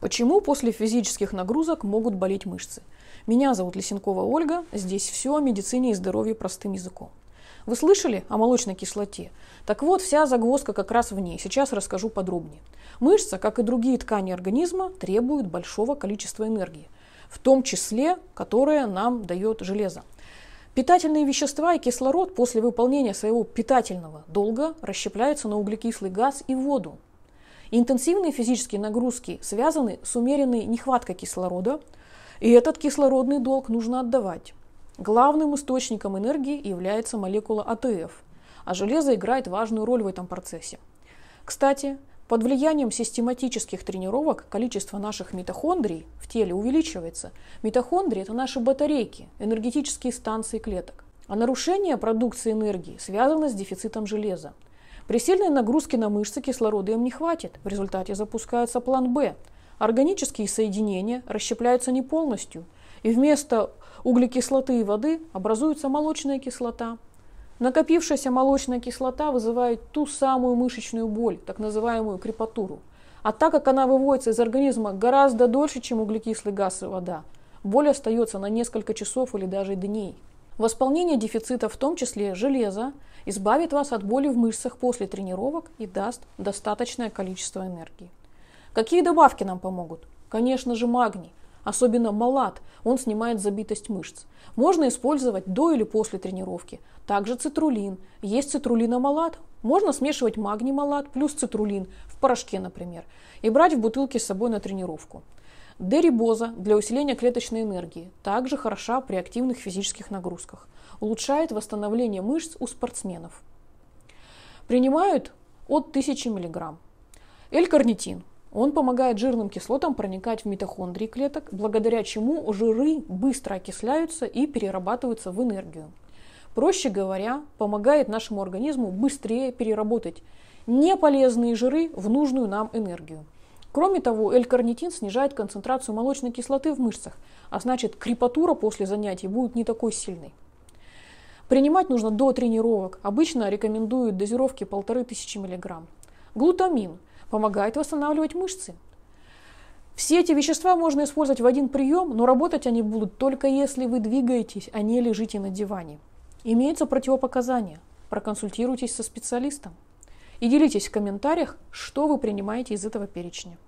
Почему после физических нагрузок могут болеть мышцы? Меня зовут Лисенкова Ольга. Здесь все о медицине и здоровье простым языком. Вы слышали о молочной кислоте? Так вот, вся загвоздка как раз в ней. Сейчас расскажу подробнее. Мышца, как и другие ткани организма, требует большого количества энергии, в том числе, которое нам дает железо. Питательные вещества и кислород после выполнения своего питательного долга расщепляются на углекислый газ и воду, интенсивные физические нагрузки связаны с умеренной нехваткой кислорода, и этот кислородный долг нужно отдавать. Главным источником энергии является молекула АТФ, а железо играет важную роль в этом процессе. Кстати, под влиянием систематических тренировок количество наших митохондрий в теле увеличивается. Митохондрии – это наши батарейки, энергетические станции клеток. А нарушение продукции энергии связано с дефицитом железа – при сильной нагрузке на мышцы кислорода им не хватит. В результате запускается план «Б». Органические соединения расщепляются не полностью, и вместо углекислоты и воды образуется молочная кислота. Накопившаяся молочная кислота вызывает ту самую мышечную боль, так называемую крепатуру. А так как она выводится из организма гораздо дольше, чем углекислый газ и вода, боль остается на несколько часов или даже дней. Восполнение дефицита, в том числе железа, избавит вас от боли в мышцах после тренировок и даст достаточное количество энергии. Какие добавки нам помогут? Конечно же магний, особенно малат, он снимает забитость мышц. Можно использовать до или после тренировки. Также цитрулин, есть цитрулиномалат, можно смешивать магний малат плюс цитрулин в порошке, например, и брать в бутылке с собой на тренировку. Дерибоза для усиления клеточной энергии также хороша при активных физических нагрузках. Улучшает восстановление мышц у спортсменов. Принимают от 1000 мг. Л-карнитин. Он помогает жирным кислотам проникать в митохондрии клеток, благодаря чему жиры быстро окисляются и перерабатываются в энергию. Проще говоря, помогает нашему организму быстрее переработать неполезные жиры в нужную нам энергию. Кроме того, L-карнитин снижает концентрацию молочной кислоты в мышцах, а значит крепатура после занятий будет не такой сильной. Принимать нужно до тренировок. Обычно рекомендуют дозировки 1500 мг. Глутамин помогает восстанавливать мышцы. Все эти вещества можно использовать в один прием, но работать они будут только если вы двигаетесь, а не лежите на диване. Имеются противопоказания. Проконсультируйтесь со специалистом. И делитесь в комментариях, что вы принимаете из этого перечня.